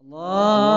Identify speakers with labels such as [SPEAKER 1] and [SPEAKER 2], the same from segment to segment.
[SPEAKER 1] Allah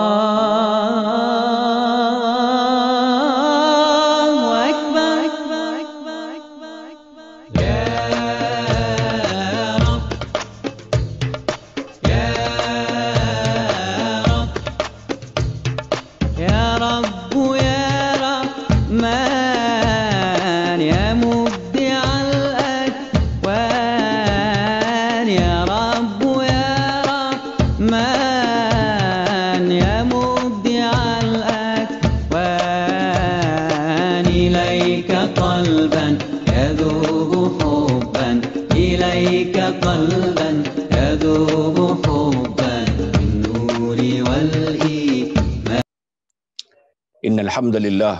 [SPEAKER 1] الحمد لله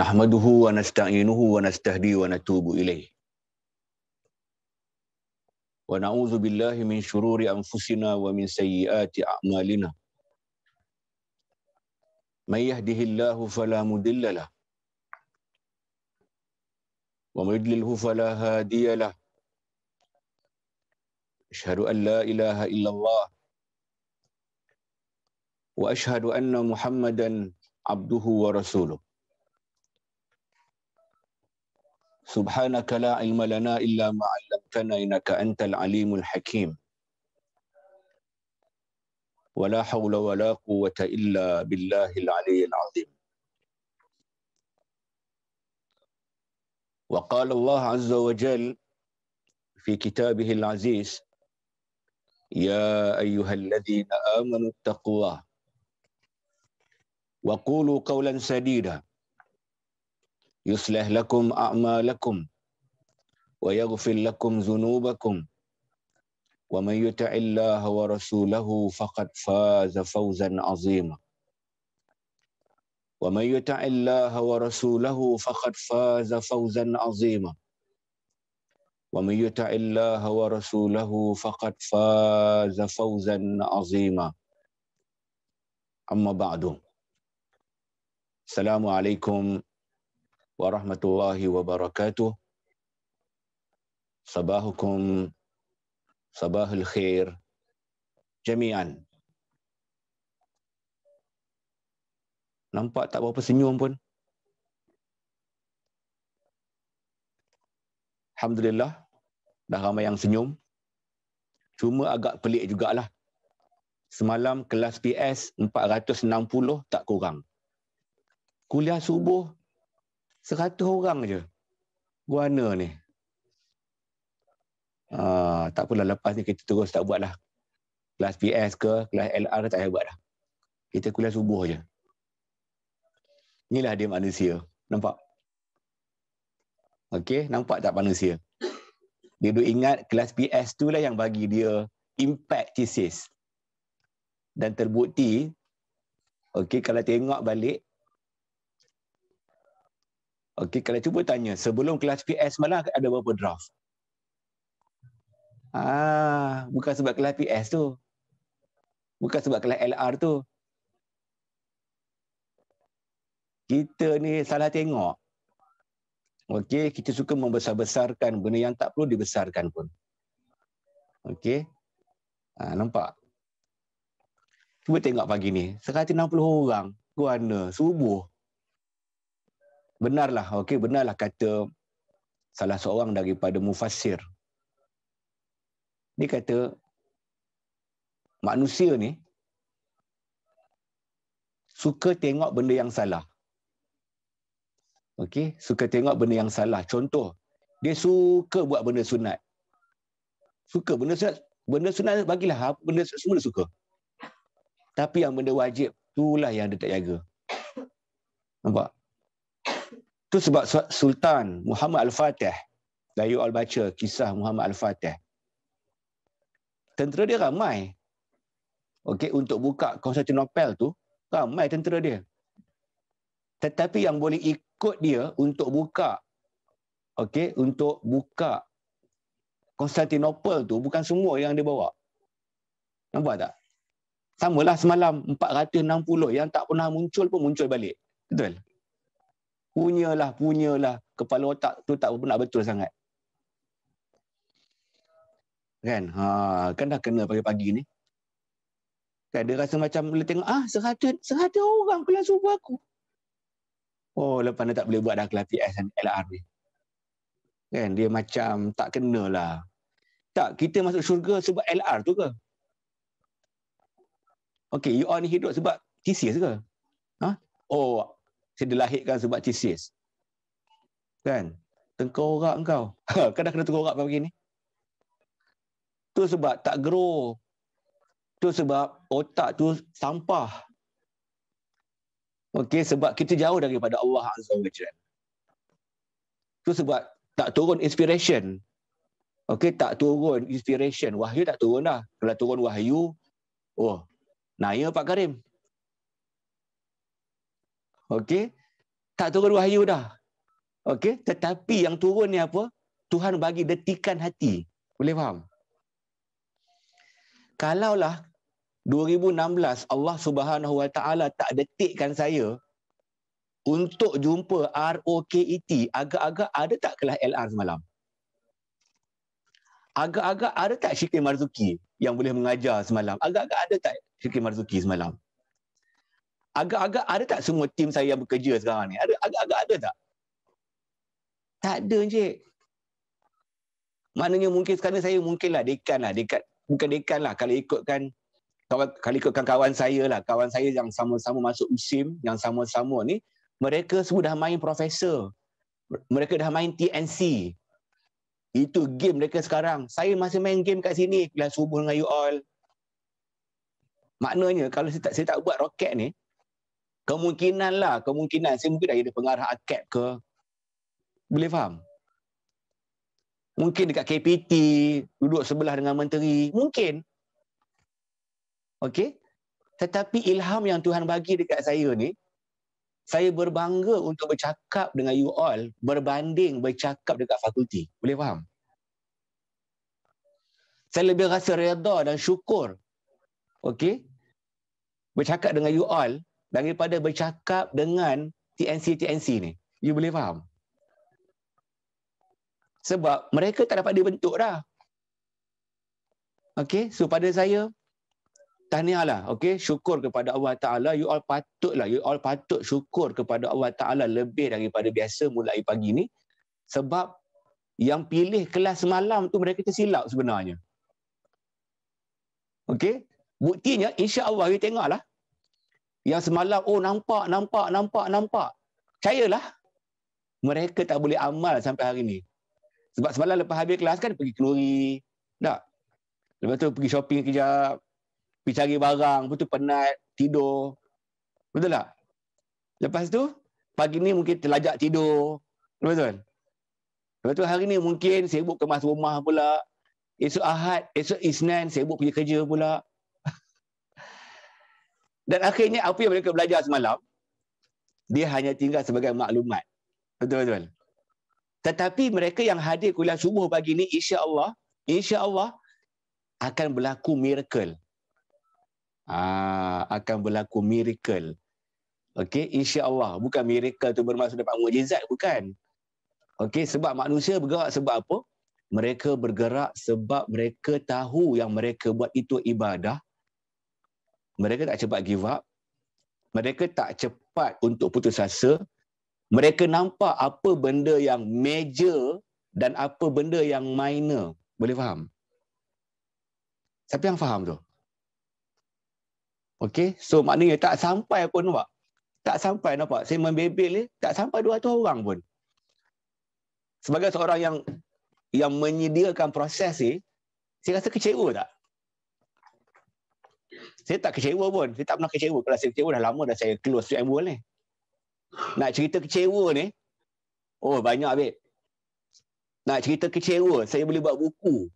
[SPEAKER 1] نحمده ونستعينه ونستهدي ونتوب إليه ونعوذ بالله من شرور أنفسنا ومن سيئات أعمالنا من يهده الله فلا مدل له ومن يدلله فلا هادي له أشهد أن لا إله إلا الله واشهد ان محمدا عبده ورسوله سبحانك لا علم لنا الا ما علمتنا انك انت العليم الحكيم ولا حول ولا قوه الا بالله العلي العظيم وقال الله عز وجل في كتابه العزيز يا ايها الذين امنوا اتقوا الله وقولوا قولا سديدا يصلح لكم أعمالكم ويغفر لكم ذنوبكم ومن يطع الله ورسوله فقد فاز فوزا عظيما ومن يطع الله ورسوله فقد فاز فوزا عظيما ومن يطع الله ورسوله فقد فاز فوزا عظيما اما بعد السلام عليكم ورحمة الله وبركاته صباحكم صباح الخير جميعا Nampak tak berapa senyum pun. Alhamdulillah. Dah ramai yang senyum. Cuma agak pelik jugalah. Semalam kelas PS 460 tak kurang kuliah subuh 100 orang je guana ni uh, tak apalah lepas ni kita terus tak buat lah kelas PS ke kelas LR tak payah buat lah kita kuliah subuh je inilah dia manusia nampak Okey, nampak tak manusia? Dia duk ingat kelas PS tu lah yang bagi dia impact thesis. Dan terbukti, okey kalau tengok balik Okey, kalau cuba tanya, sebelum kelas PS malah ada berapa draft? Ah, bukan sebab kelas PS tu. Bukan sebab kelas LR tu. Kita ni salah tengok. Okey, kita suka membesar-besarkan benda yang tak perlu dibesarkan pun. Okey. Ah, nampak. Cuba tengok pagi ni, 160 orang. Guana subuh benarlah okey benarlah kata salah seorang daripada mufassir ni kata manusia ni suka tengok benda yang salah okey suka tengok benda yang salah contoh dia suka buat benda sunat suka benda sunat benda sunat bagilah ha, benda semua suka tapi yang benda wajib itulah yang dia tak jaga nampak itu sebab Sultan Muhammad Al-Fatih, dah you all baca kisah Muhammad Al-Fatih. Tentera dia ramai. okay untuk buka Konstantinopel tu, ramai tentera dia. Tetapi yang boleh ikut dia untuk buka okay untuk buka Konstantinopel tu bukan semua yang dia bawa. Nampak tak? Samalah semalam 460 yang tak pernah muncul pun muncul balik. Betul? punyalah punyalah kepala otak tu tak pernah betul sangat kan ha kan dah kena pagi-pagi ni kan dia rasa macam bila tengok ah serata serata orang kelas subuh aku oh lepas ni tak boleh buat dah kelas PS dan LR ni kan dia macam tak lah. tak kita masuk syurga sebab LR tu ke Okay, you all ni hidup sebab TCS ke? Ha? Oh, saya dilahirkan sebab tesis. Kan? Tengkorak engkau. Kan dah kena tengkorak macam ni. Tu sebab tak grow. Tu sebab otak tu sampah. Okey, sebab kita jauh daripada Allah Azza wa Jal. Tu sebab tak turun inspiration. Okey, tak turun inspiration. Wahyu tak turun dah. Kalau turun wahyu, oh, naya Pak Karim. Okey? Tak turun wahyu dah. Okey? Tetapi yang turun ni apa? Tuhan bagi detikan hati. Boleh faham? Kalaulah 2016 Allah Subhanahu Wa Taala tak detikkan saya untuk jumpa ROKET, agak-agak ada tak kelas LR semalam? Agak-agak ada tak Syekh Marzuki yang boleh mengajar semalam? Agak-agak ada tak Syekh Marzuki semalam? agak-agak ada tak semua tim saya yang bekerja sekarang ni? Ada agak-agak ada tak? Tak ada, Encik. Maknanya mungkin sekarang saya mungkinlah dekan lah. Dekat, bukan dekan lah kalau ikutkan kalau ikutkan kawan saya lah, kawan saya yang sama-sama masuk USIM yang sama-sama ni, mereka semua dah main profesor. Mereka dah main TNC. Itu game mereka sekarang. Saya masih main game kat sini, kelas subuh dengan you all. Maknanya kalau saya tak, saya tak buat roket ni, Kemungkinan lah, kemungkinan. Saya mungkin ada pengarah akad ke. Boleh faham? Mungkin dekat KPT, duduk sebelah dengan menteri. Mungkin. Okey? Tetapi ilham yang Tuhan bagi dekat saya ni, saya berbangga untuk bercakap dengan you all berbanding bercakap dekat fakulti. Boleh faham? Saya lebih rasa reda dan syukur. Okey? Bercakap dengan you all daripada bercakap dengan TNC-TNC ni. You boleh faham? Sebab mereka tak dapat dibentuk dah. Okay, so pada saya, tahniahlah, okay, syukur kepada Allah Ta'ala, you all patutlah, you all patut syukur kepada Allah Ta'ala lebih daripada biasa mulai pagi ni, sebab yang pilih kelas semalam tu mereka tersilap sebenarnya. Okay, buktinya insya Allah kita tengoklah, yang semalam oh nampak nampak nampak nampak percayalah mereka tak boleh amal sampai hari ni sebab semalam lepas habis kelas kan pergi keluri tak lepas tu pergi shopping kejap pergi cari barang lepas penat tidur betul tak lepas tu pagi ni mungkin terlajak tidur betul lepas tu hari ni mungkin sibuk kemas rumah pula esok Ahad esok Isnin sibuk pergi kerja pula dan akhirnya apa yang mereka belajar semalam, dia hanya tinggal sebagai maklumat. Betul-betul. Tetapi mereka yang hadir kuliah subuh pagi ini, insya Allah, insya Allah akan berlaku miracle. Ah, akan berlaku miracle. Okey, insya Allah. Bukan miracle tu bermaksud dapat mujizat, bukan. Okey, sebab manusia bergerak sebab apa? Mereka bergerak sebab mereka tahu yang mereka buat itu ibadah mereka tak cepat give up mereka tak cepat untuk putus asa mereka nampak apa benda yang major dan apa benda yang minor boleh faham siapa yang faham tu Okay, so maknanya tak sampai pun nampak. Tak sampai nampak. Saya membebel ni tak sampai 200 orang pun. Sebagai seorang yang yang menyediakan proses ni, eh, saya rasa kecewa tak? saya tak kecewa pun. Saya tak pernah kecewa. Kalau saya kecewa, dah lama dah saya keluar Sweet World ni. Nak cerita kecewa ni, oh banyak, Abid. Nak cerita kecewa, saya boleh buat buku.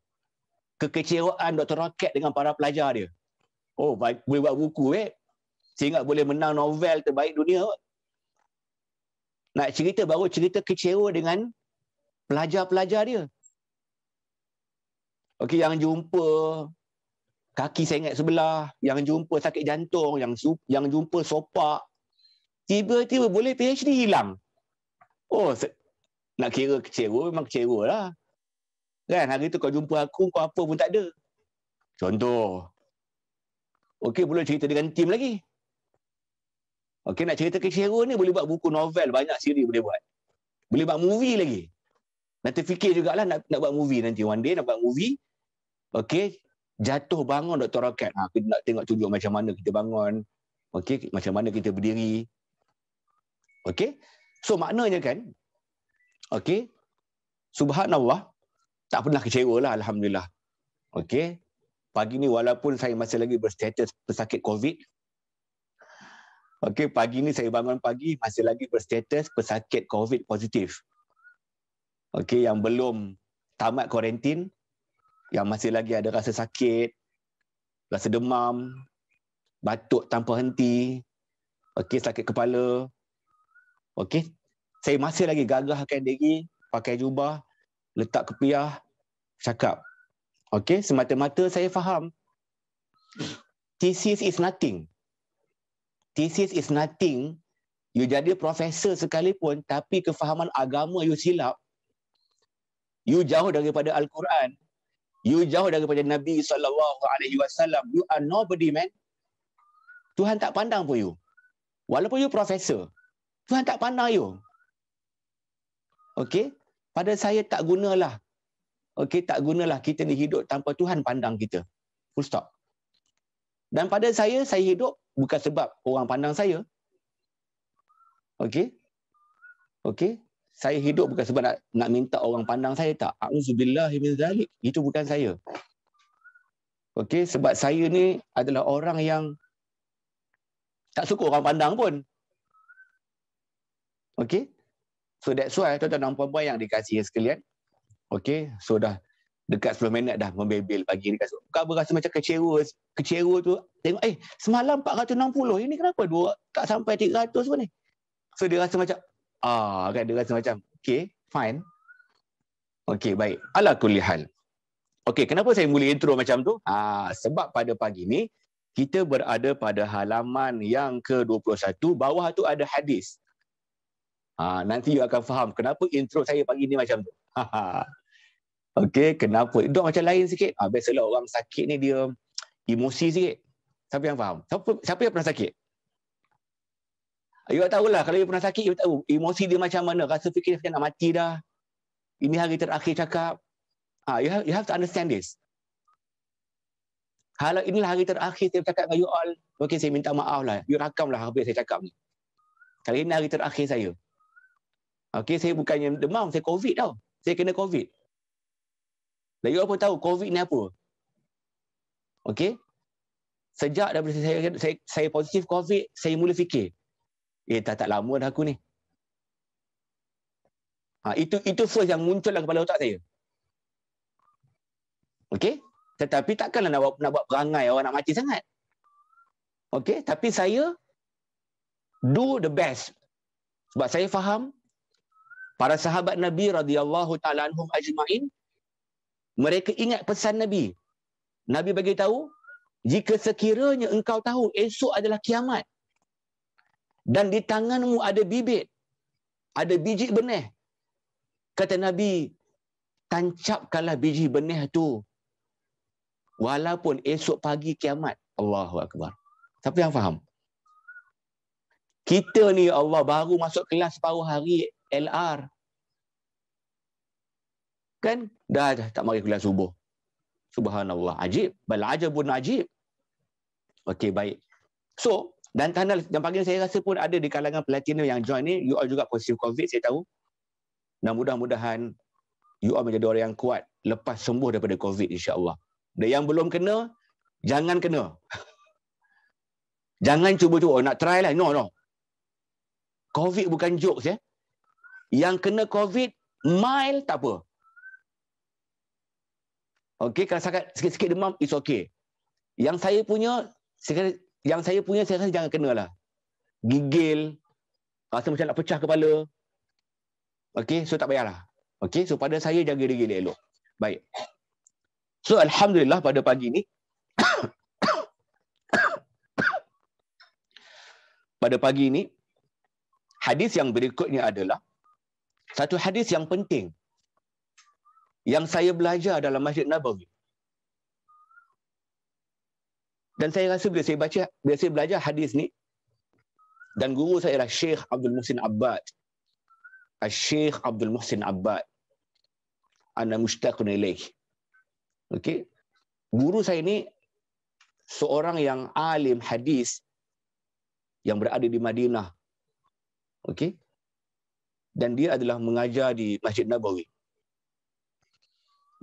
[SPEAKER 1] Kekecewaan Dr. Rocket dengan para pelajar dia. Oh, baik boleh buat buku, Abid. Saya ingat boleh menang novel terbaik dunia. Nak cerita baru cerita kecewa dengan pelajar-pelajar dia. Okey, yang jumpa kaki sengat sebelah, yang jumpa sakit jantung, yang yang jumpa sopak. Tiba-tiba boleh PhD hilang. Oh, nak kira kecewa, memang kecewa lah. Kan, hari tu kau jumpa aku, kau apa pun tak ada. Contoh. Okey, boleh cerita dengan tim lagi. Okey, nak cerita kecewa ni, boleh buat buku novel, banyak siri boleh buat. Boleh buat movie lagi. Nanti fikir jugalah nak, nak buat movie nanti. One day nak buat movie. Okey, jatuh bangun Doktor Rakat. Ha, kita nak tengok tunjuk macam mana kita bangun. Okey, macam mana kita berdiri. Okey. So maknanya kan Okey. Subhanallah. Tak pernah kecewalah, alhamdulillah. Okey. Pagi ni walaupun saya masih lagi berstatus pesakit COVID. Okey, pagi ni saya bangun pagi masih lagi berstatus pesakit COVID positif. Okey, yang belum tamat kuarantin yang masih lagi ada rasa sakit, rasa demam, batuk tanpa henti, okay sakit kepala. okay Saya masih lagi gagahkan diri, pakai jubah, letak kepiah, cakap. okay semata-mata saya faham. Thesis is nothing. Thesis is nothing. You jadi profesor sekalipun tapi kefahaman agama you silap. You jauh daripada Al-Quran, You jauh daripada Nabi sallallahu alaihi wasallam. You are nobody man. Tuhan tak pandang pun you. Walaupun you profesor, Tuhan tak pandang you. Okay? Pada saya tak gunalah. Okay, tak gunalah kita ni hidup tanpa Tuhan pandang kita. Full stop. Dan pada saya, saya hidup bukan sebab orang pandang saya. Okay? Okay? saya hidup bukan sebab nak nak minta orang pandang saya tak. Auzubillah min zalik. Itu bukan saya. Okey, sebab saya ni adalah orang yang tak suka orang pandang pun. Okey. So that's why tuan-tuan dan puan-puan yang dikasihi sekalian. Okey, so dah dekat 10 minit dah membebel pagi ni kasut. Bukan berasa macam kecewa, kecewa tu tengok eh semalam 460 ini kenapa dua tak sampai 300 pun ni. So dia rasa macam Ah, kan dia rasa macam, okay, fine. Okay, baik. Ala kulihal. Okay, kenapa saya mula intro macam tu? Ah, sebab pada pagi ni, kita berada pada halaman yang ke-21, bawah tu ada hadis. Ah, nanti you akan faham kenapa intro saya pagi ni macam tu. okay, kenapa? Dok macam lain sikit. Ah, biasalah orang sakit ni dia emosi sikit. Siapa yang faham? Siapa, siapa yang pernah sakit? Awak tahulah kalau awak pernah sakit, awak tahu emosi dia macam mana. Rasa fikir macam nak mati dah. Ini hari terakhir cakap. Ha, you, have, you have to understand this. Kalau inilah hari terakhir saya cakap dengan you all, okay, saya minta maaf lah. You rakamlah apa yang saya cakap ni. Kalau ini hari terakhir saya. Okay, saya bukannya demam, saya COVID tau. Saya kena COVID. Dan you all pun tahu COVID ni apa. Okay? Sejak daripada saya, saya, saya positif COVID, saya mula fikir eh tak tak lama dah aku ni. Ha, itu itu first yang muncul dalam kepala otak saya. Okey? Tetapi takkanlah nak buat, nak buat perangai orang nak mati sangat. Okey, tapi saya do the best. Sebab saya faham para sahabat Nabi radhiyallahu taala anhum ajmain mereka ingat pesan Nabi. Nabi bagi tahu jika sekiranya engkau tahu esok adalah kiamat dan di tanganmu ada bibit ada biji benih kata nabi tancapkanlah biji benih tu walaupun esok pagi kiamat Allahu akbar siapa yang faham kita ni Allah baru masuk kelas separuh hari LR kan dah, dah tak mari kelas subuh subhanallah ajib bal ajabun ajib okey baik so dan tunnel yang pagi saya rasa pun ada di kalangan platinum yang join ni, you all juga positif COVID, saya tahu. Dan mudah-mudahan you all menjadi orang yang kuat lepas sembuh daripada COVID, insyaAllah. Dan yang belum kena, jangan kena. jangan cuba-cuba, oh, nak try lah. No, no. COVID bukan jokes, ya. Eh? Yang kena COVID, mild tak apa. Okay, kalau sakit sikit demam, it's okay. Yang saya punya, sekarang yang saya punya saya rasa jangan kenalah. Gigil, rasa macam nak pecah kepala. Okey, so tak payahlah. Okey, so pada saya jaga diri dia elok. Baik. So alhamdulillah pada pagi ni pada pagi ni hadis yang berikutnya adalah satu hadis yang penting yang saya belajar dalam Masjid Nabawi. Dan saya rasa bila saya baca, bila saya belajar hadis ni, dan guru saya adalah Syekh Abdul Muhsin Abbad. Syekh Abdul Muhsin Abbad. Ana mushtaqun ilaih. Okey. Guru saya ni seorang yang alim hadis yang berada di Madinah. Okay. Dan dia adalah mengajar di Masjid Nabawi.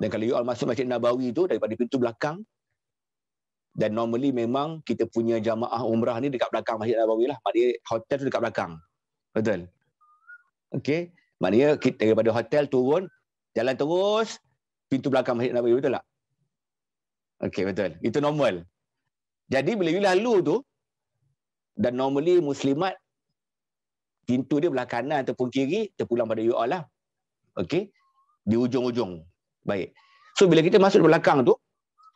[SPEAKER 1] Dan kalau you all masuk Masjid Nabawi tu daripada pintu belakang, dan normally memang kita punya jamaah umrah ni dekat belakang Masjid Nabawi lah. Maknanya hotel tu dekat belakang. Betul? Okay. Maknanya kita daripada hotel turun, jalan terus, pintu belakang Masjid Nabawi. Betul tak? Okay, betul. Itu normal. Jadi bila bila lalu tu, dan normally muslimat, pintu dia belah kanan ataupun kiri, terpulang pada you all lah. Okay. Di ujung-ujung. Baik. So bila kita masuk belakang tu,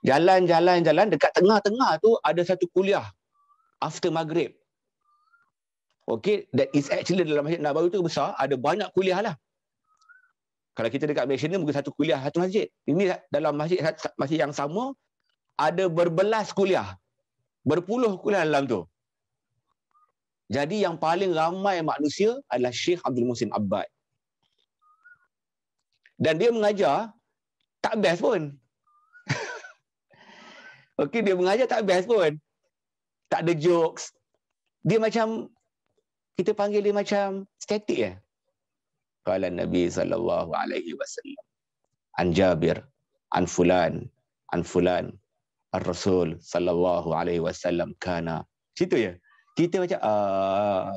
[SPEAKER 1] Jalan, jalan, jalan. Dekat tengah-tengah tu ada satu kuliah. After maghrib. Okay, that is actually dalam masjid Nabawi tu besar. Ada banyak kuliah lah. Kalau kita dekat Malaysia ni, mungkin satu kuliah, satu masjid. Ini dalam masjid, masjid yang sama, ada berbelas kuliah. Berpuluh kuliah dalam tu. Jadi yang paling ramai manusia adalah Syekh Abdul Musim Abad. Dan dia mengajar, tak best pun. Okey, dia mengajar tak best pun. Tak ada jokes. Dia macam, kita panggil dia macam statik ya. Eh. Kala Nabi SAW. An Jabir, An Fulan, An Fulan. Al Rasul saw. alaihi wasallam kana. Situ ya. Kita macam uh,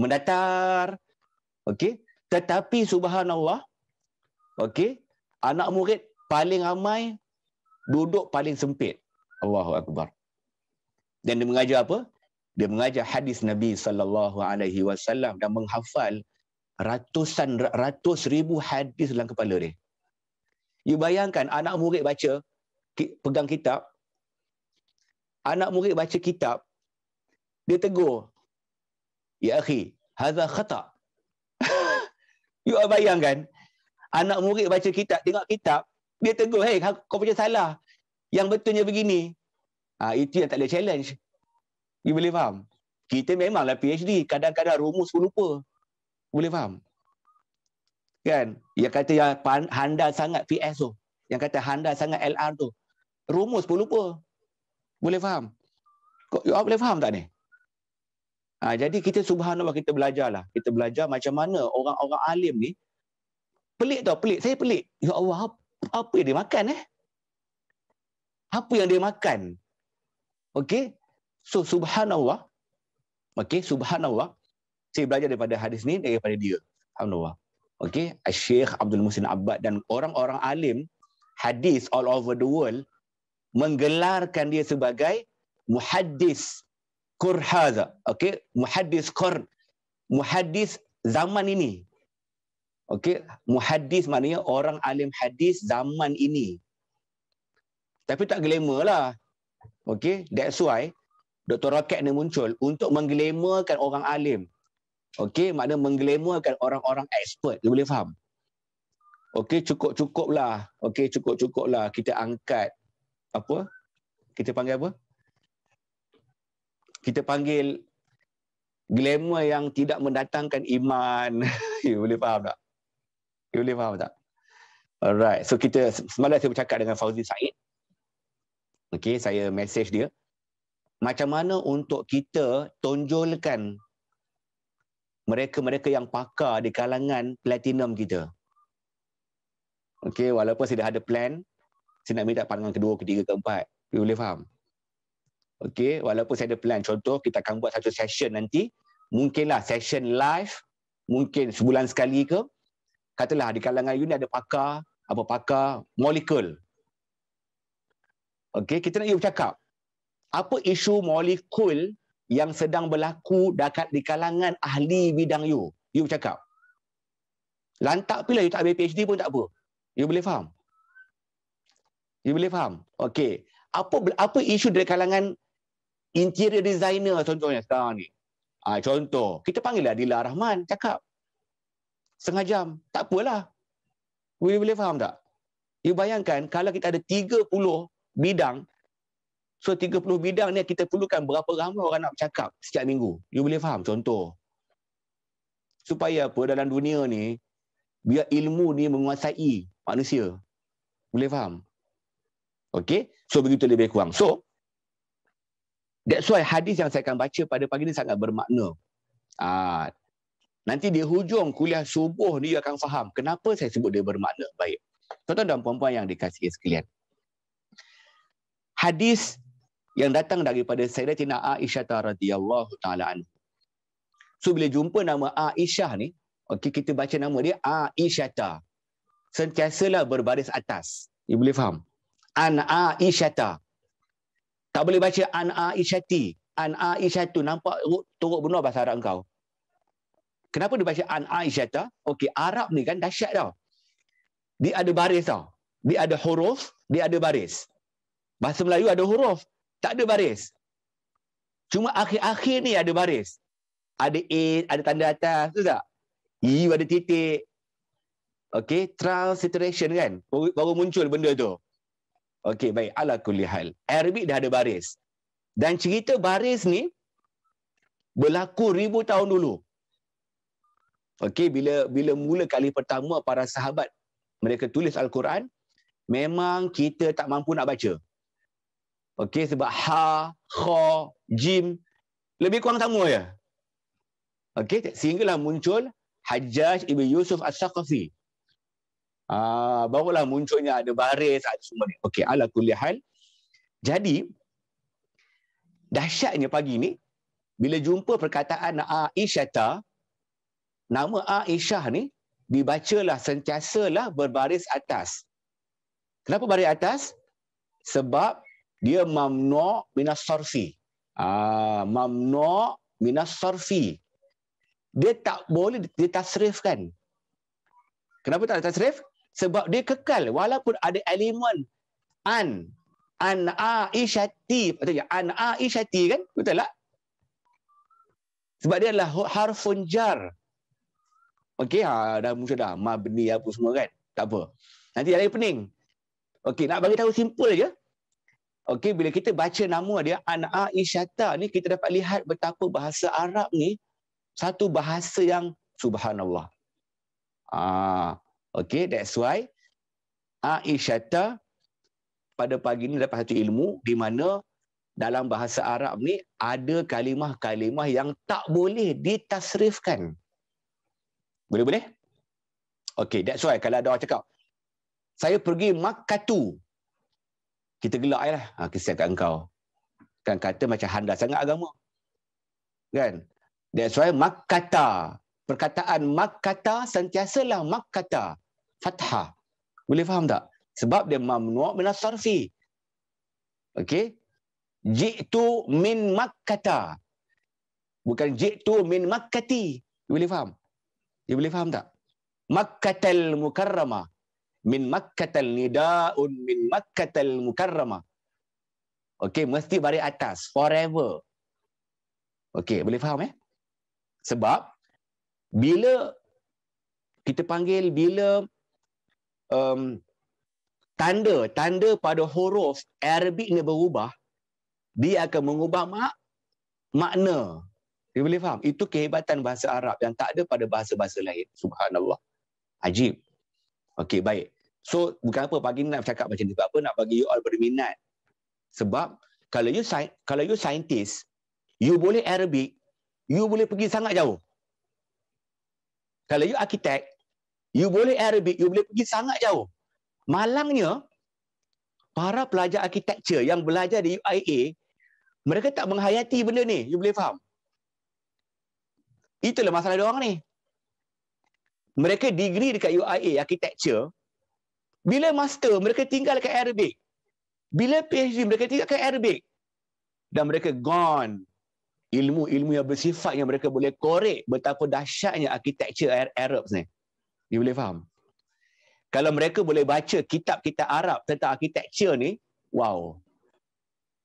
[SPEAKER 1] mendatar. Okey. Tetapi subhanallah. Okey. Anak murid paling ramai duduk paling sempit. Allahu Akbar. Dan dia mengajar apa? Dia mengajar hadis Nabi sallallahu alaihi wasallam dan menghafal ratusan ratus ribu hadis dalam kepala dia. You bayangkan anak murid baca pegang kitab anak murid baca kitab dia tegur ya akhi hadza khata you bayangkan anak murid baca kitab tengok kitab dia tegur hey kau punya salah yang betulnya begini. Ha, itu yang tak boleh challenge. You boleh faham? Kita memanglah PhD. Kadang-kadang rumus pun lupa. Boleh faham? Kan? Yang kata yang handal sangat PS tu. Yang kata handal sangat LR tu. Rumus pun lupa. Boleh faham? Kau boleh faham tak ni? Ha, jadi kita subhanallah kita belajarlah. Kita belajar macam mana orang-orang alim ni. Pelik tau pelik. Saya pelik. Ya Allah apa, apa dia makan eh? apa yang dia makan. Okey. So subhanallah. Okey, subhanallah. Saya belajar daripada hadis ni daripada dia. Alhamdulillah. Okey, Syekh Abdul Musin Abbad dan orang-orang alim hadis all over the world menggelarkan dia sebagai muhaddis Qurhaza. Okey, muhaddis Qur muhaddis zaman ini. Okey, muhaddis maknanya orang alim hadis zaman ini tapi tak glamour lah. Okay, that's why Dr. Rocket ni muncul untuk mengglamourkan orang alim. Okay, maknanya mengglamourkan orang-orang expert. Dia boleh faham? Okay, cukup-cukup lah. Okay, cukup-cukup lah kita angkat apa? Kita panggil apa? Kita panggil glamour yang tidak mendatangkan iman. you boleh faham tak? You boleh faham tak? Alright, so kita semalam saya bercakap dengan Fauzi Said. Okey, saya message dia. Macam mana untuk kita tonjolkan mereka-mereka yang pakar di kalangan platinum kita. Okey, walaupun saya dah ada plan, saya nak minta pandangan kedua, ketiga, keempat. You boleh faham? Okey, walaupun saya ada plan. Contoh, kita akan buat satu session nanti. Mungkinlah session live, mungkin sebulan sekali ke. Katalah di kalangan you ada pakar, apa pakar, molekul. Okey, kita nak you bercakap. Apa isu molekul yang sedang berlaku dekat di kalangan ahli bidang you? You bercakap. Lantak pula you tak ambil PhD pun tak apa. You boleh faham. You boleh faham. Okey. Apa apa isu dari kalangan interior designer contohnya sekarang ni? Ah ha, contoh, kita panggil lah Dila Rahman cakap. Setengah jam, tak apalah. You boleh faham tak? You bayangkan kalau kita ada bidang. So 30 bidang ni kita perlukan berapa ramai orang nak cakap setiap minggu. You boleh faham contoh. Supaya apa dalam dunia ni biar ilmu ni menguasai manusia. Boleh faham? Okay? So begitu lebih kurang. So that's why hadis yang saya akan baca pada pagi ni sangat bermakna. Ah, nanti di hujung kuliah subuh ni you akan faham kenapa saya sebut dia bermakna baik. Tuan-tuan dan puan-puan yang dikasihi sekalian hadis yang datang daripada Sayyidatina Aisyah radhiyallahu taala anhu. So bila jumpa nama Aisyah ni, okey kita baca nama dia Aisyah. Sentiasalah berbaris atas. You boleh faham? An Aisyah. Tak boleh baca An Aisyati. An Aisyah tu nampak teruk benar bahasa Arab kau. Kenapa dia baca An Aisyah? Okey, Arab ni kan dahsyat tau. Dia ada baris tau. Dia ada huruf, dia ada baris. Bahasa Melayu ada huruf. Tak ada baris. Cuma akhir-akhir ni ada baris. Ada A, ada tanda atas. Betul tak? E, ada titik. Okay, transliteration kan? Baru, baru muncul benda tu. Okay, baik. Ala kulihal. Arabic dah ada baris. Dan cerita baris ni berlaku ribu tahun dulu. Okey, bila bila mula kali pertama para sahabat mereka tulis Al-Quran, memang kita tak mampu nak baca. Okey sebab ha, kha, jim lebih kurang sama ya. Okey sehinggalah muncul Hajjaj ibn Yusuf As-Saqafi. Ah ha, barulah munculnya ada baris ada semua ni. Okey ala kulli hal. Jadi dahsyatnya pagi ni bila jumpa perkataan Aisyata nama Aisyah ni dibacalah sentiasalah berbaris atas. Kenapa baris atas? Sebab dia mamno minas sarfi. Ah, mamno minas sarfi. Dia tak boleh ditasrifkan. Kenapa tak ditasrif? Sebab dia kekal walaupun ada elemen an an a aishati patutnya an a aishati kan betul tak sebab dia adalah harfun jar okey ha dah muncul dah mabni apa semua kan tak apa nanti ada pening okey nak bagi tahu simple je Okey, bila kita baca nama dia, An'a'isyata ni kita dapat lihat betapa bahasa Arab ni satu bahasa yang subhanallah. Ah, Okey, that's why A'isyata pada pagi ni dapat satu ilmu di mana dalam bahasa Arab ni ada kalimah-kalimah yang tak boleh ditasrifkan. Boleh-boleh? Okey, that's why kalau ada orang cakap, saya pergi Makkatu, kita gelak je lah. Ha, kesian kat engkau. Kan kata macam handal sangat agama. Kan? That's why mak kata. Perkataan mak kata sentiasalah mak kata. Fathah. Boleh faham tak? Sebab dia mamnu' minasarfi. Okey? Jitu min makkata. Bukan jitu min makkati. You boleh faham? You boleh faham tak? Makkatal mukarramah min makkah nidaun min makkah mukarrama. okey mesti bari atas forever okey boleh faham eh sebab bila kita panggil bila um, tanda tanda pada huruf arabik ni berubah dia akan mengubah mak makna dia boleh faham itu kehebatan bahasa arab yang tak ada pada bahasa-bahasa lain subhanallah ajib okey baik So bukan apa pagi ni nak cakap macam tu. Apa nak bagi you all berminat. Sebab kalau you kalau you scientist, you boleh Arabic, you boleh pergi sangat jauh. Kalau you arkitek, you boleh Arabic, you boleh pergi sangat jauh. Malangnya, para pelajar arkitektur yang belajar di UIA, mereka tak menghayati benda ni. You boleh faham? Itulah masalah diorang ni. Mereka degree dekat UIA, arkitektur, bila master, mereka tinggalkan Arabic. Bila PhD, mereka tinggalkan Arabic. Dan mereka gone. Ilmu-ilmu yang bersifat yang mereka boleh korek betapa dahsyatnya architecture Arab ni. dia boleh faham? Kalau mereka boleh baca kitab-kitab Arab tentang architecture ni, wow.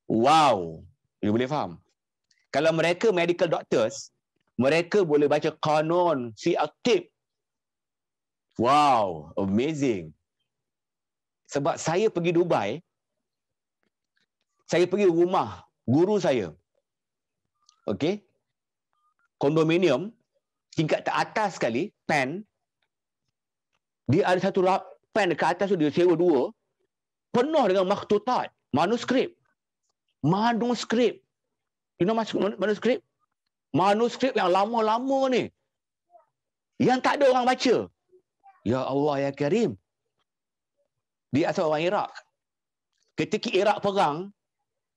[SPEAKER 1] Wow. dia boleh faham? Kalau mereka medical doctors, mereka boleh baca kanon, si aktif. Wow, amazing sebab saya pergi Dubai saya pergi rumah guru saya okey kondominium tingkat teratas sekali pen dia ada satu rak pen dekat atas tu dia sewa dua penuh dengan maktutat manuskrip manuskrip you know mas- manuskrip manuskrip yang lama-lama ni yang tak ada orang baca ya Allah ya Karim dia asal orang Iraq. Ketika Iraq perang,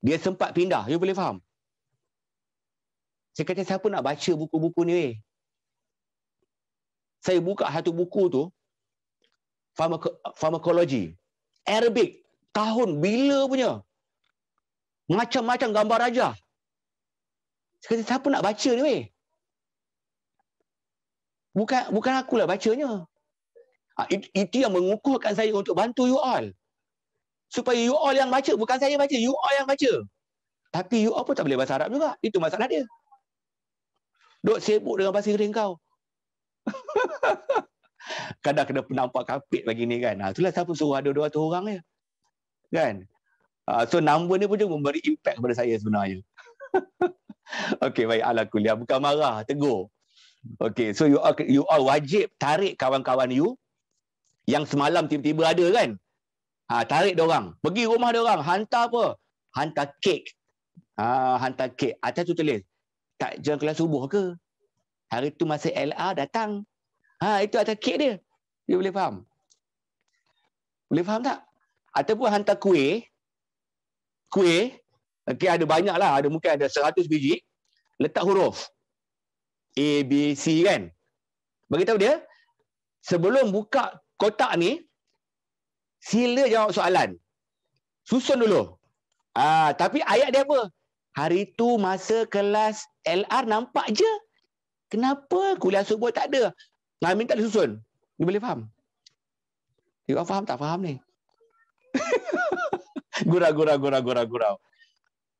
[SPEAKER 1] dia sempat pindah. You boleh faham? Saya kata, siapa nak baca buku-buku ni? Eh? Saya buka satu buku tu, Pharmacology. Arabic. Tahun bila punya. Macam-macam gambar raja. Saya kata, siapa nak baca ni? Eh? Bukan, bukan akulah bacanya. Ha, itu, itu yang mengukuhkan saya untuk bantu you all. Supaya you all yang baca. Bukan saya baca. You all yang baca. Tapi you all pun tak boleh bahasa Arab juga. Itu masalah dia. Duk sibuk dengan bahasa Inggeris kau. Kadang kena nampak kapit lagi ni kan. Ha, itulah siapa suruh ada 200 orang je. Kan? Ha, so number ni pun juga memberi impact kepada saya sebenarnya. Okay, baik ala kuliah bukan marah tegur. Okay, so you all, you all wajib tarik kawan-kawan you yang semalam tiba-tiba ada kan. Ha, tarik dia orang. Pergi rumah dia orang. Hantar apa? Hantar kek. Ha, hantar kek. Atas tu tulis. Tak jangan kelas subuh ke? Hari tu masa LA datang. Ha, itu atas kek dia. Dia boleh faham? Boleh faham tak? Ataupun hantar kuih. Kuih. Okay, ada banyak lah. Ada, mungkin ada 100 biji. Letak huruf. A, B, C kan? Beritahu dia. Sebelum buka kotak ni sila jawab soalan. Susun dulu. Ah, tapi ayat dia apa? Hari tu masa kelas LR nampak je. Kenapa kuliah subuh tak ada? Nak minta disusun. susun. Dia boleh faham? Dia kau faham tak faham ni? Gura gura gura gura gura.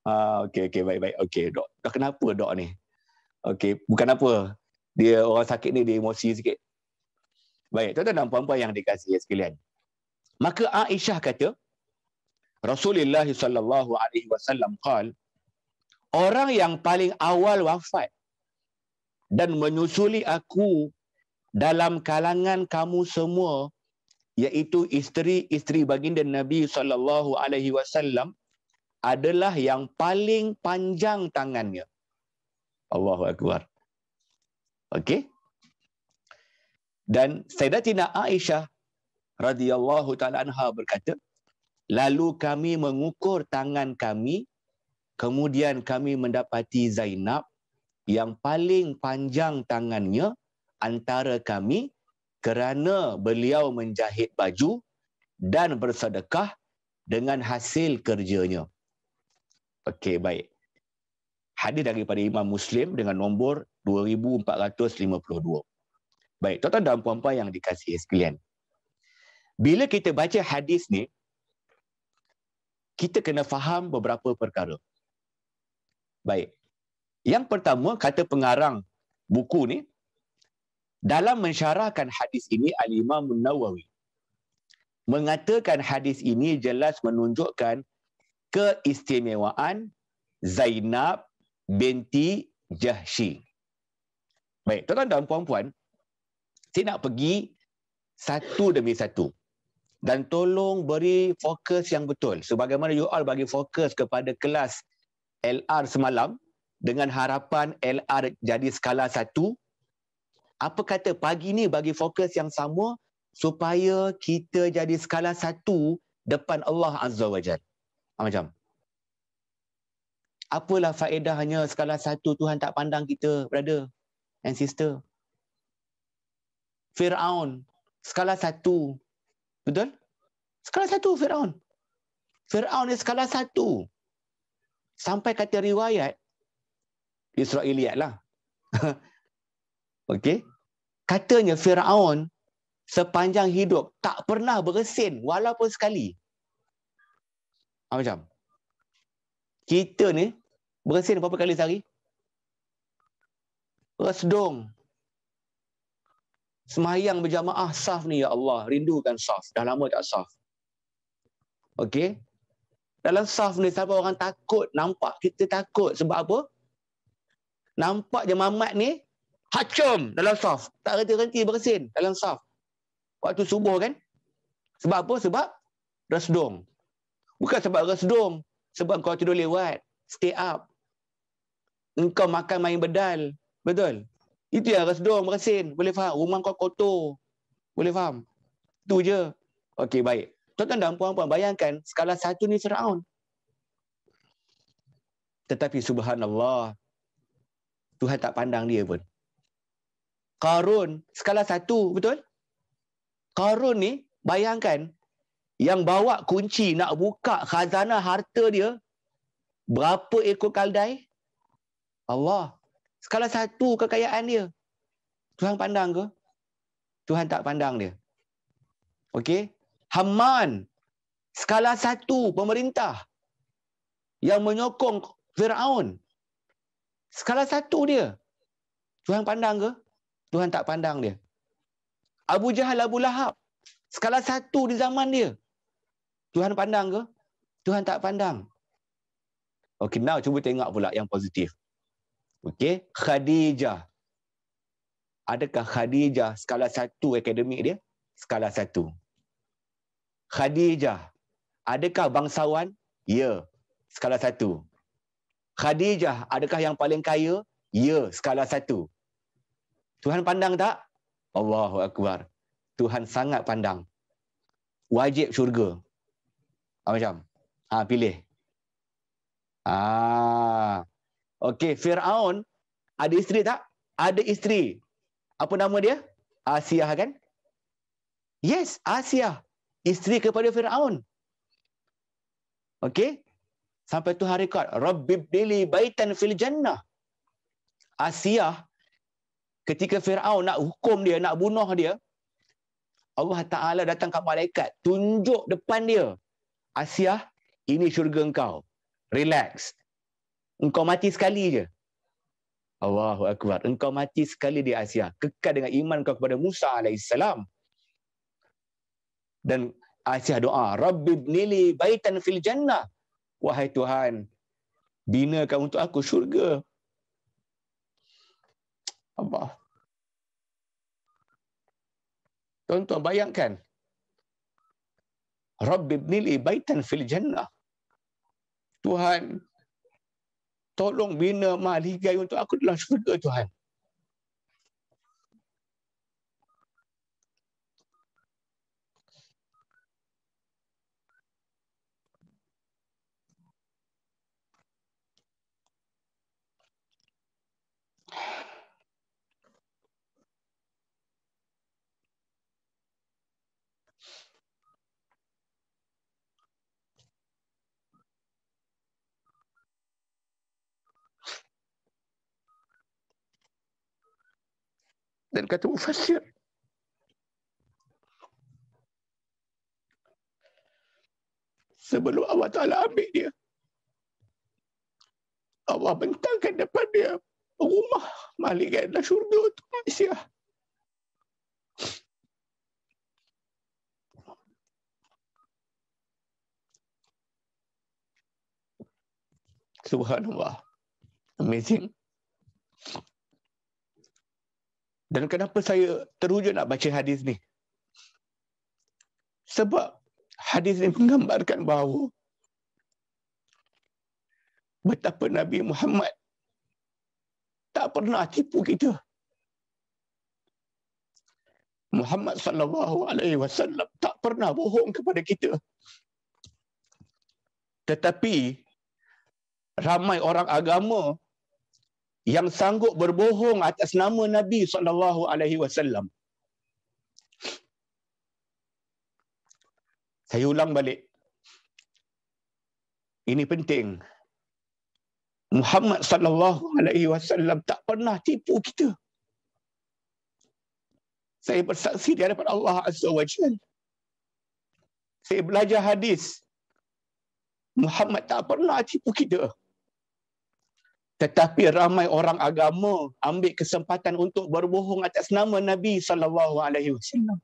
[SPEAKER 1] Ah, okay, okay, baik, baik. Okay, dok. Dok kenapa dok ni? Okay, bukan apa. Dia orang sakit ni, dia emosi sikit. Baik, tuan-tuan dan puan-puan yang dikasihi sekalian. Maka Aisyah kata, Rasulullah sallallahu alaihi wasallam qal, orang yang paling awal wafat dan menyusuli aku dalam kalangan kamu semua iaitu isteri-isteri baginda Nabi sallallahu alaihi wasallam adalah yang paling panjang tangannya. Allahu akbar. Okey? Dan Sayyidatina Aisyah radhiyallahu taala anha berkata, "Lalu kami mengukur tangan kami, kemudian kami mendapati Zainab yang paling panjang tangannya antara kami kerana beliau menjahit baju dan bersedekah dengan hasil kerjanya." Okey, baik. Hadis daripada Imam Muslim dengan nombor 2452. Baik, tuan-tuan dan puan-puan yang dikasihi sekalian. Bila kita baca hadis ni, kita kena faham beberapa perkara. Baik. Yang pertama, kata pengarang buku ni, dalam mensyarahkan hadis ini, Al-Imam Nawawi mengatakan hadis ini jelas menunjukkan keistimewaan Zainab binti Jahshi. Baik, tuan-tuan dan puan-puan, saya nak pergi satu demi satu dan tolong beri fokus yang betul sebagaimana you all bagi fokus kepada kelas LR semalam dengan harapan LR jadi skala satu apa kata pagi ni bagi fokus yang sama supaya kita jadi skala satu depan Allah Azza wa Jal. Ah, macam? Apalah faedahnya skala satu Tuhan tak pandang kita, brother and sister. Fir'aun. Skala satu. Betul? Skala satu Fir'aun. Fir'aun ni skala satu. Sampai kata riwayat, Israeliat lah. okay? Katanya Fir'aun sepanjang hidup tak pernah beresin walaupun sekali. Ha, macam? Kita ni beresin berapa kali sehari? Resdung semayang berjamaah saf ni ya Allah rindukan saf dah lama tak saf okey dalam saf ni siapa orang takut nampak kita takut sebab apa nampak je mamat ni hacum dalam saf tak reti-reti bersin dalam saf waktu subuh kan sebab apa sebab resdung bukan sebab resdung sebab kau tidur lewat stay up engkau makan main bedal betul itu yang rasa dia orang Boleh faham? Rumah kau kotor. Boleh faham? Itu je. Okey, baik. Tuan-tuan dan puan-puan, bayangkan skala satu ni seraun. Tetapi subhanallah, Tuhan tak pandang dia pun. Karun, skala satu, betul? Karun ni, bayangkan, yang bawa kunci nak buka khazanah harta dia, berapa ekor kaldai? Allah. Skala satu kekayaan dia, Tuhan pandang ke? Tuhan tak pandang dia. Okey? Haman, skala satu pemerintah yang menyokong Fir'aun. Skala satu dia. Tuhan pandang ke? Tuhan tak pandang dia. Abu Jahal Abu Lahab. Skala satu di zaman dia. Tuhan pandang ke? Tuhan tak pandang. Okey, now cuba tengok pula yang positif. Okey, Khadijah. Adakah Khadijah skala satu akademik dia? Skala satu. Khadijah. Adakah bangsawan? Ya, skala satu. Khadijah, adakah yang paling kaya? Ya, skala satu. Tuhan pandang tak? Allahu Akbar. Tuhan sangat pandang. Wajib syurga. Ah, macam? Ha, pilih. Ah, Okey, Firaun ada isteri tak? Ada isteri. Apa nama dia? Asiah kan? Yes, Asiah. Isteri kepada Firaun. Okey. Sampai tu hari kot. Rabbib dili baitan fil jannah. Asiah, ketika Firaun nak hukum dia, nak bunuh dia, Allah Ta'ala datang ke malaikat, tunjuk depan dia. Asiah, ini syurga engkau. Relax engkau mati sekali je. Allahu Akbar. Engkau mati sekali di Asia. Kekal dengan iman kau kepada Musa AS. Dan Asia doa. Rabbi bnili baitan fil jannah. Wahai Tuhan. Binakan untuk aku syurga. Allah. Tuan-tuan bayangkan. Rabbi bnili baitan fil jannah. Tuhan tolong bina mahligai untuk aku dalam syurga Tuhan. dan kata mufassir. Oh, Sebelum Allah Ta'ala ambil dia, Allah bentangkan depan dia rumah malikan dan syurga untuk Malaysia. Subhanallah. Amazing. Dan kenapa saya terhujud nak baca hadis ni? Sebab hadis ini menggambarkan bahawa betapa Nabi Muhammad tak pernah tipu kita. Muhammad sallallahu alaihi wasallam tak pernah bohong kepada kita. Tetapi ramai orang agama yang sanggup berbohong atas nama Nabi sallallahu alaihi wasallam. Saya ulang balik. Ini penting. Muhammad sallallahu alaihi wasallam tak pernah tipu kita. Saya bersaksi di hadapan Allah azza wajalla. Saya belajar hadis. Muhammad tak pernah tipu kita. Tetapi ramai orang agama ambil kesempatan untuk berbohong atas nama Nabi sallallahu alaihi wasallam.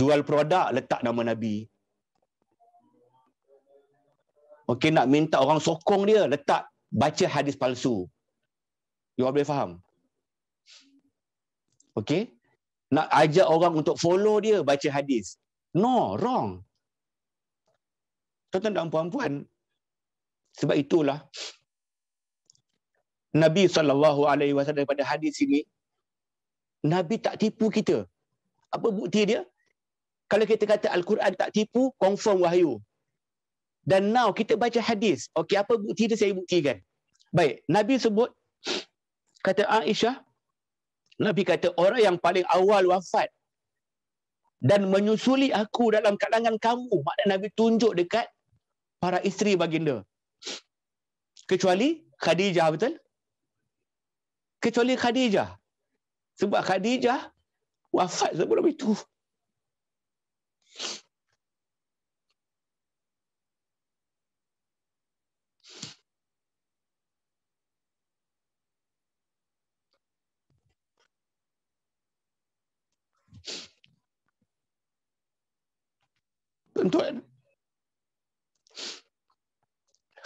[SPEAKER 1] Jual produk letak nama Nabi. Mungkin nak minta orang sokong dia letak baca hadis palsu. You boleh faham? Okay? Nak ajak orang untuk follow dia baca hadis. No, wrong. Tuan-tuan dan puan-puan, sebab itulah Nabi sallallahu alaihi wasallam daripada hadis ini Nabi tak tipu kita. Apa bukti dia? Kalau kita kata Al-Quran tak tipu, confirm wahyu. Dan now kita baca hadis. Okey, apa bukti dia saya buktikan. Baik, Nabi sebut kata Aisyah Nabi kata orang yang paling awal wafat dan menyusuli aku dalam kalangan kamu. Maknanya Nabi tunjuk dekat para isteri baginda kecuali Khadijah betul? Kecuali Khadijah. Sebab Khadijah wafat sebelum itu. Tuan-tuan,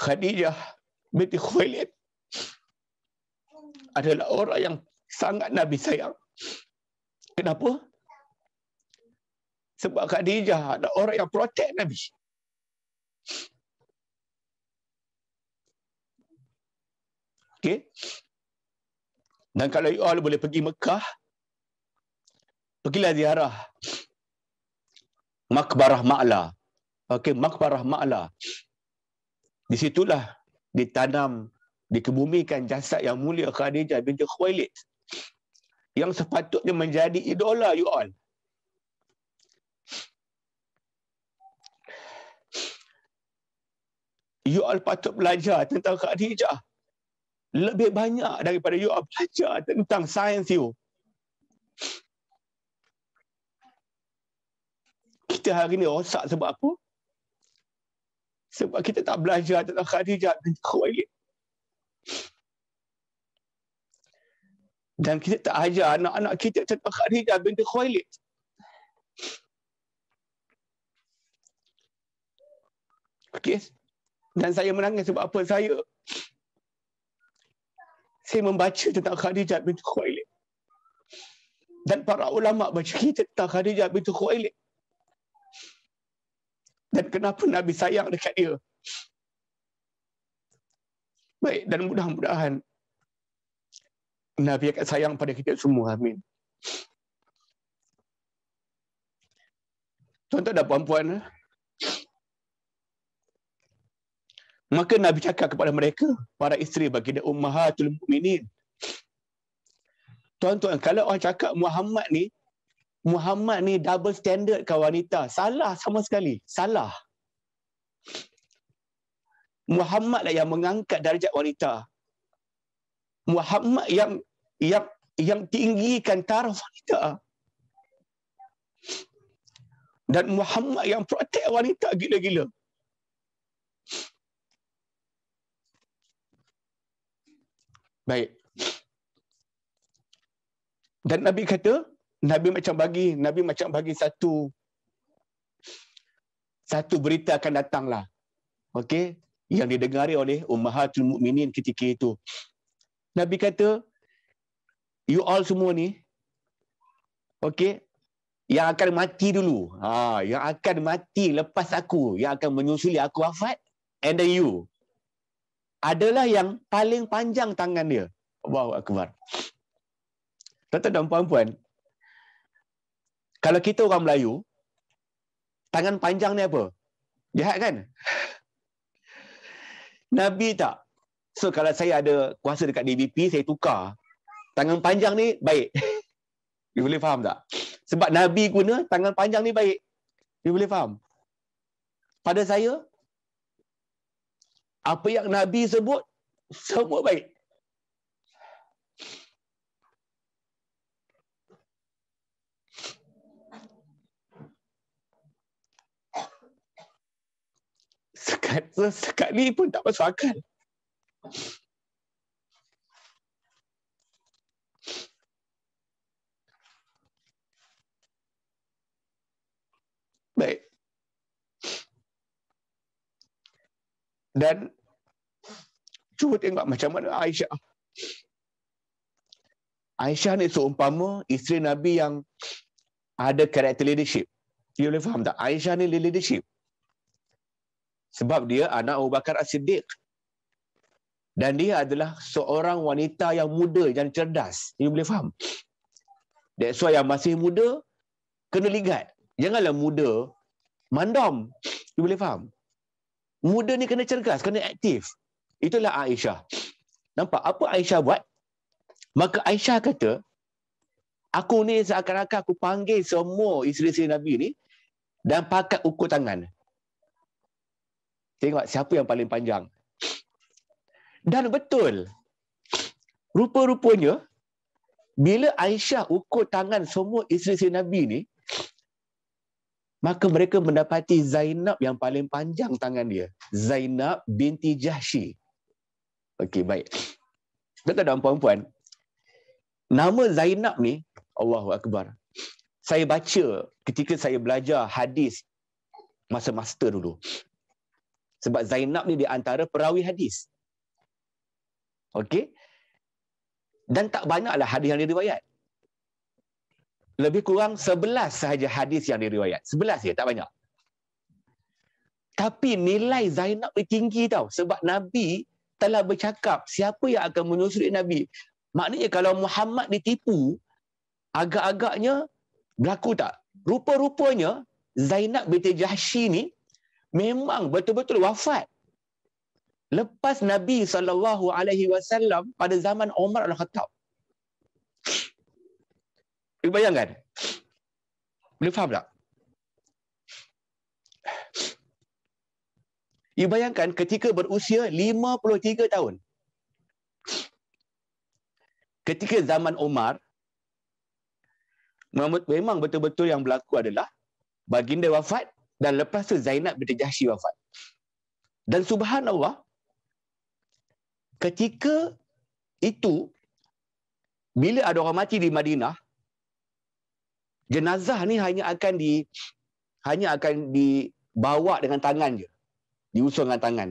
[SPEAKER 1] Khadijah binti Khuwailid adalah orang yang sangat Nabi sayang. Kenapa? Sebab Khadijah adalah orang yang protek Nabi. Okay. Dan kalau you all boleh pergi Mekah, pergilah ziarah Makbarah Ma'la. Okay, Makbarah Ma'la. Di situlah ditanam, dikebumikan jasad yang mulia Khadijah binti Khuwailid yang sepatutnya menjadi idola you all. You all patut belajar tentang Khadijah lebih banyak daripada you all belajar tentang sains you. Kita hari ni rosak sebab apa? Sebab kita tak belajar tentang Khadijah dan Khawailid. Dan kita tak ajar anak-anak kita tentang Khadijah binti Khawailid. Okay. Dan saya menangis sebab apa saya. Saya membaca tentang Khadijah binti Khawailid. Dan para ulama baca kita tentang Khadijah binti Khawailid dan kenapa Nabi sayang dekat dia. Baik, dan mudah-mudahan Nabi akan sayang pada kita semua. Amin. Tuan-tuan dan puan-puan, maka Nabi cakap kepada mereka, para isteri bagi dia, Ummahatul Muminin. Tuan-tuan, kalau orang cakap Muhammad ni Muhammad ni double standard kan wanita. Salah sama sekali. Salah. Muhammad lah yang mengangkat darjat wanita. Muhammad yang yang yang tinggikan taraf wanita. Dan Muhammad yang protek wanita gila-gila. Baik. Dan Nabi kata, Nabi macam bagi, Nabi macam bagi satu satu berita akan datanglah. Okey, yang didengari oleh ummahatul mukminin ketika itu. Nabi kata, you all semua ni okey, yang akan mati dulu. Ha, yang akan mati lepas aku, yang akan menyusuli aku wafat and then you adalah yang paling panjang tangan dia. Allahu akbar. Tuan-tuan dan puan-puan, kalau kita orang Melayu, tangan panjang ni apa? Jahat kan? Nabi tak. So kalau saya ada kuasa dekat DBP, saya tukar. Tangan panjang ni baik. You boleh faham tak? Sebab Nabi guna tangan panjang ni baik. You boleh faham? Pada saya, apa yang Nabi sebut, semua baik. sekat, sekat ni pun tak masuk akal. Baik. Dan cuba tengok macam mana Aisyah. Aisyah ni seumpama isteri Nabi yang ada karakter leadership. You boleh faham tak? Aisyah ni leadership. Sebab dia anak Abu Bakar As-Siddiq. Dan dia adalah seorang wanita yang muda dan cerdas. You boleh faham? That's why yang masih muda, kena ligat. Janganlah muda, mandom. You boleh faham? Muda ni kena cerdas, kena aktif. Itulah Aisyah. Nampak? Apa Aisyah buat? Maka Aisyah kata, aku ni seakan-akan aku panggil semua isteri-isteri Nabi ni dan pakat ukur tangan tengok siapa yang paling panjang. Dan betul. Rupa-rupanya bila Aisyah ukur tangan semua isteri-isteri Nabi ni maka mereka mendapati Zainab yang paling panjang tangan dia. Zainab binti Jahshi. Okey, baik. Tuan-tuan dan puan-puan, nama Zainab ni, Allahu Akbar. Saya baca ketika saya belajar hadis masa master dulu. Sebab Zainab ni di antara perawi hadis. Okey? Dan tak banyaklah hadis yang diriwayat. Lebih kurang sebelas sahaja hadis yang diriwayat. Sebelas je, tak banyak. Tapi nilai Zainab ni tinggi tau. Sebab Nabi telah bercakap siapa yang akan menyusuri Nabi. Maknanya kalau Muhammad ditipu, agak-agaknya berlaku tak? Rupa-rupanya Zainab binti Jahshi ni memang betul-betul wafat. Lepas Nabi saw pada zaman Omar Al-Khattab. Cuba bayangkan. Boleh faham tak? You bayangkan ketika berusia 53 tahun. Ketika zaman Omar, memang betul-betul yang berlaku adalah baginda wafat, dan lepas tu Zainab binti Jahsy wafat. Dan subhanallah, ketika itu, bila ada orang mati di Madinah, jenazah ni hanya akan di hanya akan dibawa dengan tangan je. Diusung dengan tangan.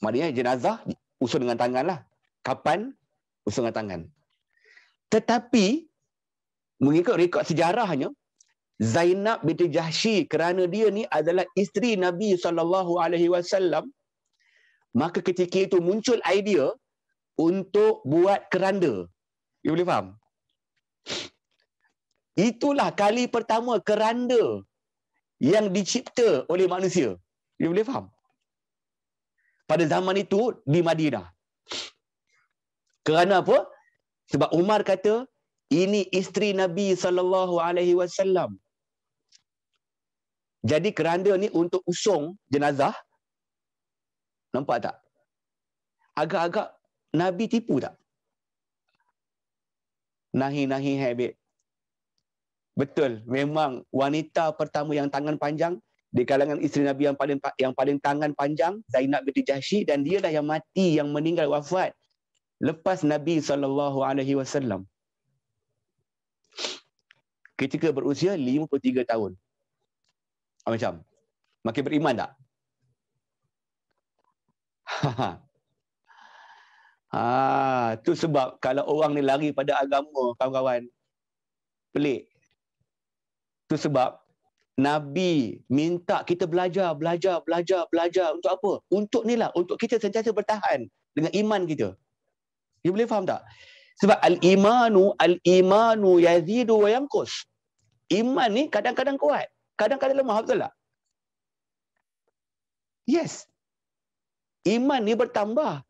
[SPEAKER 1] Maknanya jenazah usung dengan tangan lah. Kapan? Usung dengan tangan. Tetapi, mengikut rekod sejarahnya, Zainab binti Jahshi kerana dia ni adalah isteri Nabi sallallahu alaihi wasallam maka ketika itu muncul idea untuk buat keranda. You boleh faham? Itulah kali pertama keranda yang dicipta oleh manusia. You boleh faham? Pada zaman itu di Madinah. Kerana apa? Sebab Umar kata ini isteri Nabi sallallahu alaihi wasallam. Jadi keranda ni untuk usung jenazah. Nampak tak? Agak-agak Nabi tipu tak? Nahi-nahi habit. Betul, memang wanita pertama yang tangan panjang di kalangan isteri Nabi yang paling yang paling tangan panjang Zainab binti Jahsy dan dia dah yang mati yang meninggal wafat lepas Nabi sallallahu alaihi wasallam ketika berusia 53 tahun Abang ah, Syam, makin beriman tak? ha, tu sebab kalau orang ni lari pada agama, kawan-kawan, pelik. Tu sebab Nabi minta kita belajar, belajar, belajar, belajar untuk apa? Untuk ni lah, untuk kita sentiasa bertahan dengan iman kita. You boleh faham tak? Sebab al-imanu, al-imanu yazidu wa yamkus. Iman ni kadang-kadang kuat, kadang-kadang lemah betul tak? Yes. Iman ni bertambah.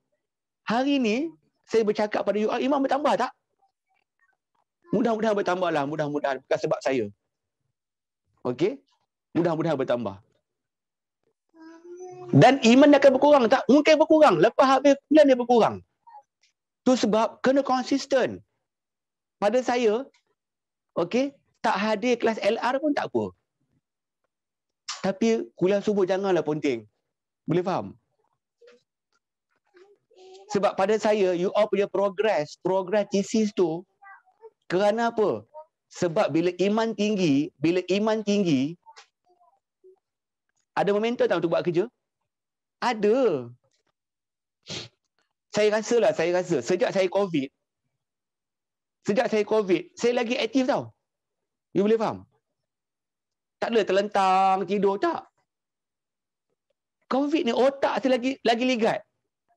[SPEAKER 1] Hari ni saya bercakap pada you, ah, iman bertambah tak? Mudah-mudahan bertambahlah, mudah-mudahan bukan sebab saya. okay, Mudah-mudahan bertambah. Dan iman akan berkurang tak? Mungkin berkurang. Lepas habis bulan dia berkurang. Tu sebab kena konsisten. Pada saya, okay, tak hadir kelas LR pun tak apa. Tapi kuliah subuh janganlah ponting. Boleh faham? Sebab pada saya, you all punya progress, progress thesis tu, kerana apa? Sebab bila iman tinggi, bila iman tinggi, ada momentum tak untuk buat kerja? Ada. Saya rasa lah, saya rasa. Sejak saya COVID, sejak saya COVID, saya lagi aktif tau. You boleh faham? tak ada terlentang, tidur tak. Covid ni otak saya lagi lagi ligat.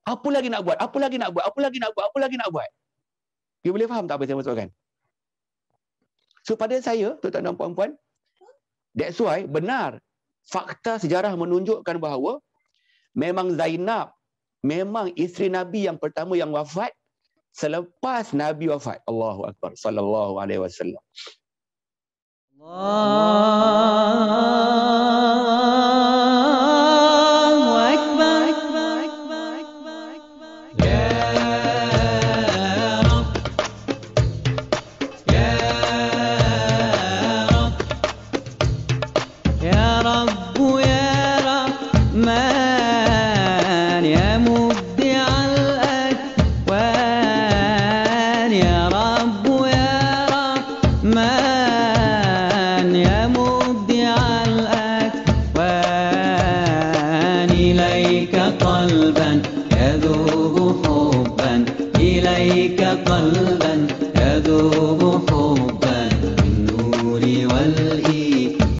[SPEAKER 1] Apa lagi nak buat? Apa lagi nak buat? Apa lagi nak buat? Apa lagi nak buat? You boleh faham tak apa saya maksudkan? So pada saya, tuan-tuan dan puan-puan, that's why benar fakta sejarah menunjukkan bahawa memang Zainab memang isteri Nabi yang pertama yang wafat selepas Nabi wafat. Allahu Akbar. Sallallahu alaihi wasallam. Allah